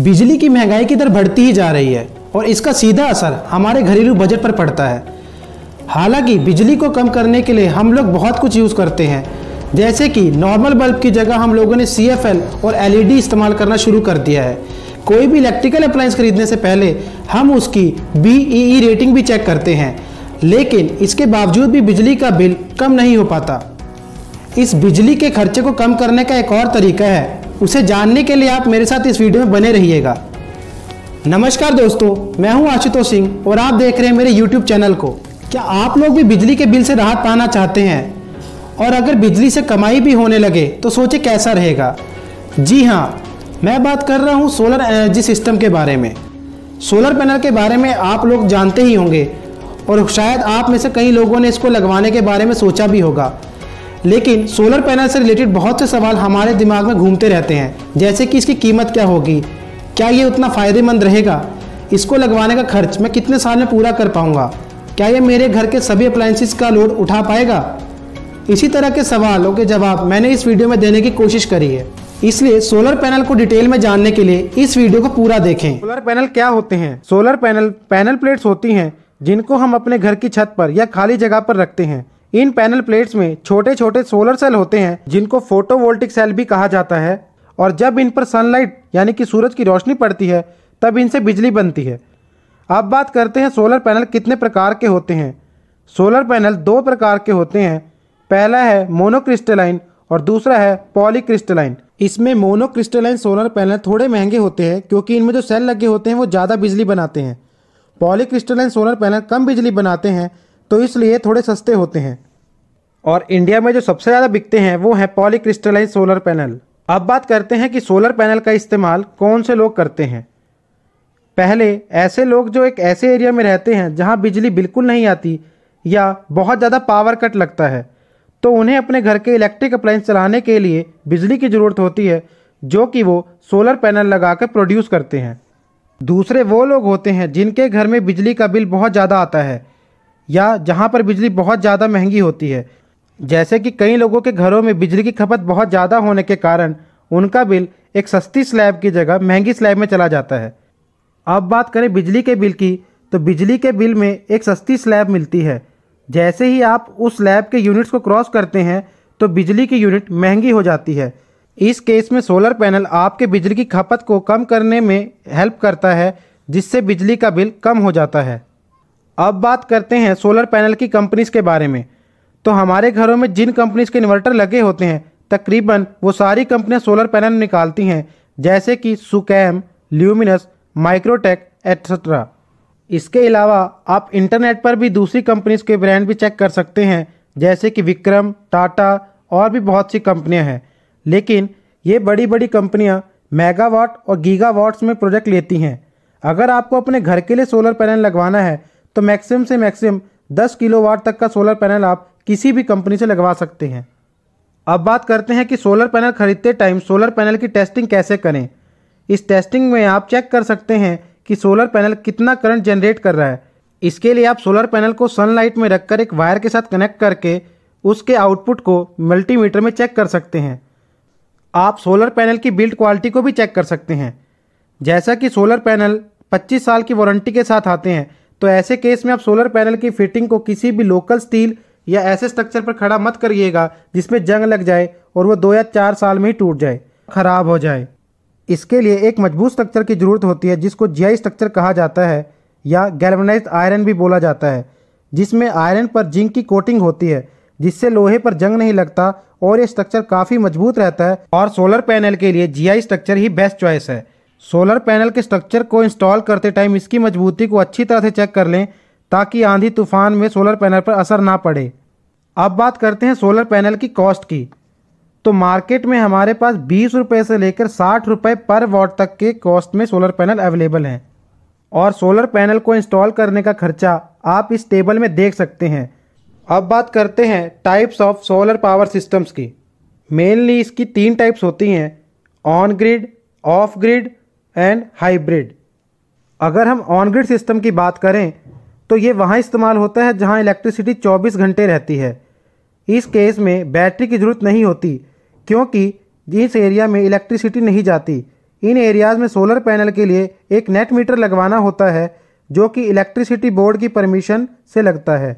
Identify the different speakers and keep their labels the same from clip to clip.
Speaker 1: बिजली की महंगाई की दर बढ़ती ही जा रही है और इसका सीधा असर हमारे घरेलू बजट पर पड़ता है हालांकि बिजली को कम करने के लिए हम लोग बहुत कुछ यूज़ करते हैं जैसे कि नॉर्मल बल्ब की जगह हम लोगों ने सी और एल e इस्तेमाल करना शुरू कर दिया है कोई भी इलेक्ट्रिकल अप्लाइंस खरीदने से पहले हम उसकी बी e e रेटिंग भी चेक करते हैं लेकिन इसके बावजूद भी बिजली का बिल कम नहीं हो पाता इस बिजली के खर्चे को कम करने का एक और तरीका है उसे जानने के लिए आप मेरे साथ इस वीडियो में बने रहिएगा नमस्कार दोस्तों मैं हूं आशुतोष सिंह और आप देख रहे हैं मेरे यूट्यूब चैनल को क्या आप लोग भी बिजली के बिल से राहत पाना चाहते हैं और अगर बिजली से कमाई भी होने लगे तो सोचे कैसा रहेगा जी हाँ मैं बात कर रहा हूँ सोलर एनर्जी सिस्टम के बारे में सोलर पैनल के बारे में आप लोग जानते ही होंगे और शायद आप में से कई लोगों ने इसको लगवाने के बारे में सोचा भी होगा लेकिन सोलर पैनल से रिलेटेड बहुत से सवाल हमारे दिमाग में घूमते रहते हैं जैसे कि इसकी कीमत क्या होगी क्या ये उतना फ़ायदेमंद रहेगा इसको लगवाने का खर्च मैं कितने साल में पूरा कर पाऊँगा क्या ये मेरे घर के सभी अप्लाइंसिस का लोड उठा पाएगा इसी तरह के सवालों के जवाब मैंने इस वीडियो में देने की कोशिश करी है इसलिए सोलर पैनल को डिटेल में जानने के लिए इस वीडियो को पूरा देखें सोलर पैनल क्या होते हैं सोलर पैनल पैनल प्लेट्स होती हैं जिनको हम अपने घर की छत पर या खाली जगह पर रखते हैं इन पैनल प्लेट्स में छोटे छोटे सोलर सेल होते हैं जिनको फोटोवोल्टिक सेल भी कहा जाता है और जब इन पर सनलाइट यानी कि सूरज की रोशनी पड़ती है तब इनसे बिजली बनती है अब बात करते हैं सोलर पैनल कितने प्रकार के होते हैं सोलर पैनल दो प्रकार के होते हैं पहला है मोनोक्रिस्टलाइन और दूसरा है पॉलीक्रिस्टलाइन इसमें मोनोक्रिस्टलाइन सोलर पैनल थोड़े महंगे होते हैं क्योंकि इनमें जो सेल लगे होते हैं वो ज़्यादा बिजली बनाते हैं पॉलीक्रिस्टलाइन सोलर पैनल कम बिजली बनाते हैं तो इसलिए थोड़े सस्ते होते हैं और इंडिया में जो सबसे ज़्यादा बिकते हैं वो हैं पॉली सोलर पैनल अब बात करते हैं कि सोलर पैनल का इस्तेमाल कौन से लोग करते हैं पहले ऐसे लोग जो एक ऐसे एरिया में रहते हैं जहाँ बिजली बिल्कुल नहीं आती या बहुत ज़्यादा पावर कट लगता है तो उन्हें अपने घर के इलेक्ट्रिक अप्लाइंस चलाने के लिए बिजली की ज़रूरत होती है जो कि वो सोलर पैनल लगाकर प्रोड्यूस करते हैं दूसरे वो लोग होते हैं जिनके घर में बिजली का बिल बहुत ज़्यादा आता है या जहाँ पर बिजली बहुत ज़्यादा महंगी होती है जैसे कि कई लोगों के घरों में बिजली की खपत बहुत ज़्यादा होने के कारण उनका बिल एक सस्ती स्लैब की जगह महंगी स्लैब में चला जाता है अब बात करें बिजली के बिल की तो बिजली के बिल में एक सस्ती स्लैब मिलती है जैसे ही आप उस स्लैब के यूनिट्स को क्रॉस करते हैं तो बिजली की यूनिट महंगी हो जाती है इस केस में सोलर पैनल आपके बिजली की खपत को कम करने में हेल्प करता है जिससे बिजली का बिल कम हो जाता है अब बात करते हैं सोलर पैनल की कंपनीज़ के बारे में तो हमारे घरों में जिन कंपनीज़ के इन्वर्टर लगे होते हैं तकरीबन वो सारी कंपनियां सोलर पैनल निकालती हैं जैसे कि सुकैम ल्यूमिनस माइक्रोटेक एट्सट्रा इसके अलावा आप इंटरनेट पर भी दूसरी कंपनीज़ के ब्रांड भी चेक कर सकते हैं जैसे कि विक्रम टाटा और भी बहुत सी कंपनियां हैं लेकिन ये बड़ी बड़ी कंपनियां मेगावाट और गीगावाट्स में प्रोजेक्ट लेती हैं अगर आपको अपने घर के लिए सोलर पैनल लगवाना है तो मैक्सिमम से मैक्सिमम 10 किलोवाट तक का सोलर पैनल आप किसी भी कंपनी से लगवा सकते हैं अब बात करते हैं कि सोलर पैनल खरीदते टाइम सोलर पैनल की टेस्टिंग कैसे करें इस टेस्टिंग में आप चेक कर सकते हैं कि सोलर पैनल कितना करंट जनरेट कर रहा है इसके लिए आप सोलर पैनल को सनलाइट में रखकर एक वायर के साथ कनेक्ट करके उसके आउटपुट को मल्टीमीटर में चेक कर सकते हैं आप सोलर पैनल की बिल्ड क्वालिटी को भी चेक कर सकते हैं जैसा कि सोलर पैनल 25 साल की वारंटी के साथ आते हैं तो ऐसे केस में आप सोलर पैनल की फिटिंग को किसी भी लोकल स्टील या ऐसे स्ट्रक्चर पर खड़ा मत करिएगा जिसमें जंग लग जाए और वह दो या चार साल में ही टूट जाए खराब हो जाए इसके लिए एक मजबूत स्ट्रक्चर की ज़रूरत होती है जिसको जी स्ट्रक्चर कहा जाता है या गैल्वनाइज आयरन भी बोला जाता है जिसमें आयरन पर जिंक की कोटिंग होती है जिससे लोहे पर जंग नहीं लगता और ये स्ट्रक्चर काफ़ी मजबूत रहता है और सोलर पैनल के लिए जी स्ट्रक्चर ही बेस्ट चॉइस है सोलर पैनल के स्ट्रक्चर को इंस्टॉल करते टाइम इसकी मजबूती को अच्छी तरह से चेक कर लें ताकि आंधी तूफान में सोलर पैनल पर असर ना पड़े अब बात करते हैं सोलर पैनल की कॉस्ट की तो मार्केट में हमारे पास बीस रुपये से लेकर साठ रुपये पर वॉट तक के कॉस्ट में सोलर पैनल अवेलेबल हैं और सोलर पैनल को इंस्टॉल करने का खर्चा आप इस टेबल में देख सकते हैं अब बात करते हैं types of solar power systems की मेनली इसकी तीन टाइप्स होती हैं on grid off grid and hybrid अगर हम ऑन ग्रिड सिस्टम की बात करें तो ये वहाँ इस्तेमाल होता है जहाँ इलेक्ट्रिसिटी 24 घंटे रहती है इस केस में बैटरी की ज़रूरत नहीं होती क्योंकि इस एरिया में इलेक्ट्रिसिटी नहीं जाती इन एरियाज़ में सोलर पैनल के लिए एक नेट मीटर लगवाना होता है जो कि इलेक्ट्रिसिटी बोर्ड की परमिशन से लगता है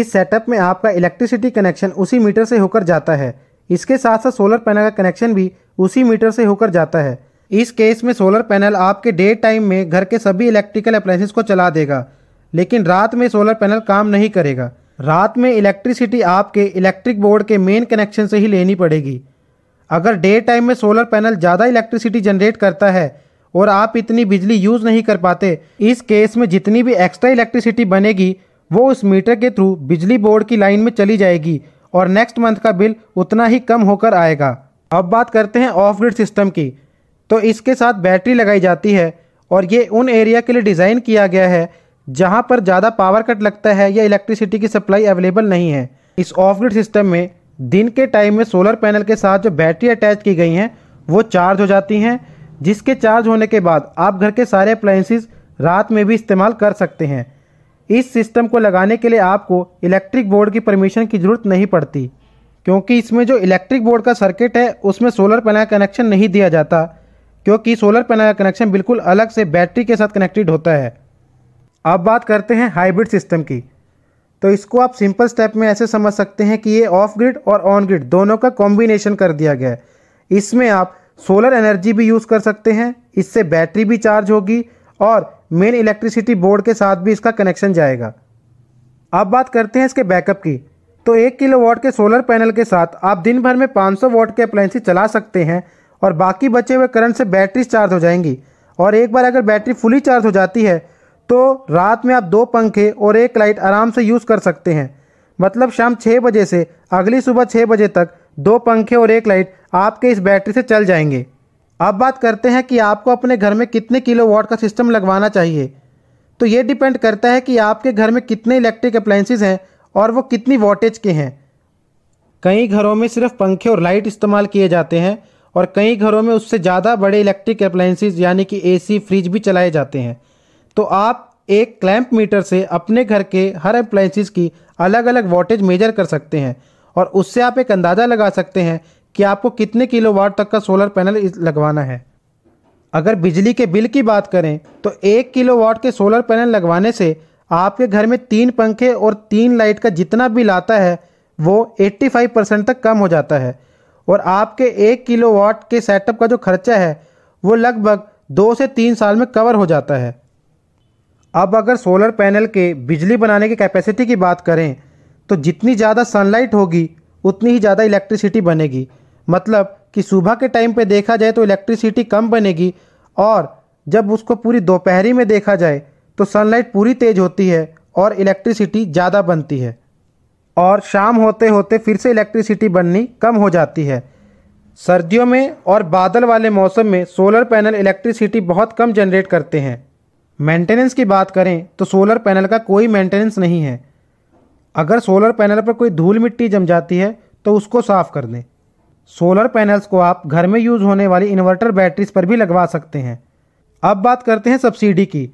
Speaker 1: इस सेटअप में आपका इलेक्ट्रिसिटी कनेक्शन उसी मीटर से होकर जाता है इसके साथ साथ सोलर पैनल का कनेक्शन भी उसी मीटर से होकर जाता है इस केस में सोलर पैनल आपके डे टाइम में घर के सभी इलेक्ट्रिकल अप्लाइंसेस को चला देगा लेकिन रात में सोलर पैनल काम नहीं करेगा रात में इलेक्ट्रिसिटी आपके इलेक्ट्रिक बोर्ड के मेन कनेक्शन से ही लेनी पड़ेगी अगर डे टाइम में सोलर पैनल ज़्यादा इलेक्ट्रिसिटी जनरेट करता है और आप इतनी बिजली यूज़ नहीं कर पाते इस केस में जितनी भी एक्स्ट्रा इलेक्ट्रिसिटी बनेगी वो उस मीटर के थ्रू बिजली बोर्ड की लाइन में चली जाएगी और नेक्स्ट मंथ का बिल उतना ही कम होकर आएगा अब बात करते हैं ऑफ ग्रिड सिस्टम की तो इसके साथ बैटरी लगाई जाती है और ये उन एरिया के लिए डिज़ाइन किया गया है जहाँ पर ज़्यादा पावर कट लगता है या इलेक्ट्रिसिटी की सप्लाई अवेलेबल नहीं है इस ऑफ ग्रिड सिस्टम में दिन के टाइम में सोलर पैनल के साथ जो बैटरी अटैच की गई हैं वो चार्ज हो जाती हैं जिसके चार्ज होने के बाद आप घर के सारे अप्लाइंसिस रात में भी इस्तेमाल कर सकते हैं इस सिस्टम को लगाने के लिए आपको इलेक्ट्रिक बोर्ड की परमिशन की ज़रूरत नहीं पड़ती क्योंकि इसमें जो इलेक्ट्रिक बोर्ड का सर्किट है उसमें सोलर पैनल कनेक्शन नहीं दिया जाता क्योंकि सोलर पैनल का कनेक्शन बिल्कुल अलग से बैटरी के साथ कनेक्टेड होता है अब बात करते हैं हाइब्रिड सिस्टम की तो इसको आप सिंपल स्टेप में ऐसे समझ सकते हैं कि ये ऑफ ग्रिड और ऑन ग्रिड दोनों का कॉम्बिनेशन कर दिया गया है इसमें आप सोलर एनर्जी भी यूज़ कर सकते हैं इससे बैटरी भी चार्ज होगी और मेन इलेक्ट्रिसिटी बोर्ड के साथ भी इसका कनेक्शन जाएगा अब बात करते हैं इसके बैकअप की तो एक किलो वॉट के सोलर पैनल के साथ आप दिन भर में 500 वॉट के अप्लाइंसी चला सकते हैं और बाकी बचे हुए करंट से बैटरीज चार्ज हो जाएंगी और एक बार अगर बैटरी फुली चार्ज हो जाती है तो रात में आप दो पंखे और एक लाइट आराम से यूज़ कर सकते हैं मतलब शाम छः बजे से अगली सुबह छः बजे तक दो पंखे और एक लाइट आपके इस बैटरी से चल जाएंगे अब बात करते हैं कि आपको अपने घर में कितने किलो वाट का सिस्टम लगवाना चाहिए तो ये डिपेंड करता है कि आपके घर में कितने इलेक्ट्रिक अप्लाइंसिस हैं और वो कितनी वोटेज के हैं कई घरों में सिर्फ पंखे और लाइट इस्तेमाल किए जाते हैं और कई घरों में उससे ज़्यादा बड़े इलेक्ट्रिक अप्लाइंसिस यानी कि एसी फ्रिज भी चलाए जाते हैं तो आप एक क्लैंप मीटर से अपने घर के हर अप्लाइंसिस की अलग अलग वोल्टेज मेजर कर सकते हैं और उससे आप एक अंदाज़ा लगा सकते हैं कि आपको कितने किलो वाट तक का सोलर पैनल लगवाना है अगर बिजली के बिल की बात करें तो एक किलो वाट के सोलर पैनल लगवाने से आपके घर में तीन पंखे और तीन लाइट का जितना बिल आता है वो 85 परसेंट तक कम हो जाता है और आपके एक किलो वाट के सेटअप का जो खर्चा है वो लगभग दो से तीन साल में कवर हो जाता है अब अगर सोलर पैनल के बिजली बनाने की कैपेसिटी की बात करें तो जितनी ज़्यादा सनलाइट होगी उतनी ही ज़्यादा इलेक्ट्रिसिटी बनेगी मतलब कि सुबह के टाइम पे देखा जाए तो इलेक्ट्रिसिटी कम बनेगी और जब उसको पूरी दोपहरी में देखा जाए तो सनलाइट पूरी तेज़ होती है और इलेक्ट्रिसिटी ज़्यादा बनती है और शाम होते होते फिर से इलेक्ट्रिसिटी बननी कम हो जाती है सर्दियों में और बादल वाले मौसम में सोलर पैनल इलेक्ट्रिसिटी बहुत कम जनरेट करते हैं मेंटेनेंस की बात करें तो सोलर पैनल का कोई मेंटेनेंस नहीं है अगर सोलर पैनल पर कोई धूल मिट्टी जम जाती है तो उसको साफ़ कर दें सोलर पैनल्स को आप घर में यूज़ होने वाली इन्वर्टर बैटरीज पर भी लगवा सकते हैं अब बात करते हैं सब्सिडी की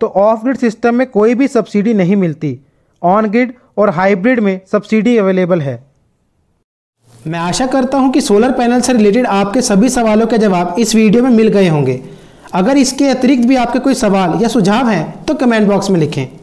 Speaker 1: तो ऑफ ग्रिड सिस्टम में कोई भी सब्सिडी नहीं मिलती ऑन ग्रिड और हाइब्रिड में सब्सिडी अवेलेबल है मैं आशा करता हूं कि सोलर पैनल से रिलेटेड आपके सभी सवालों के जवाब इस वीडियो में मिल गए होंगे अगर इसके अतिरिक्त भी आपके कोई सवाल या सुझाव हैं तो कमेंट बॉक्स में लिखें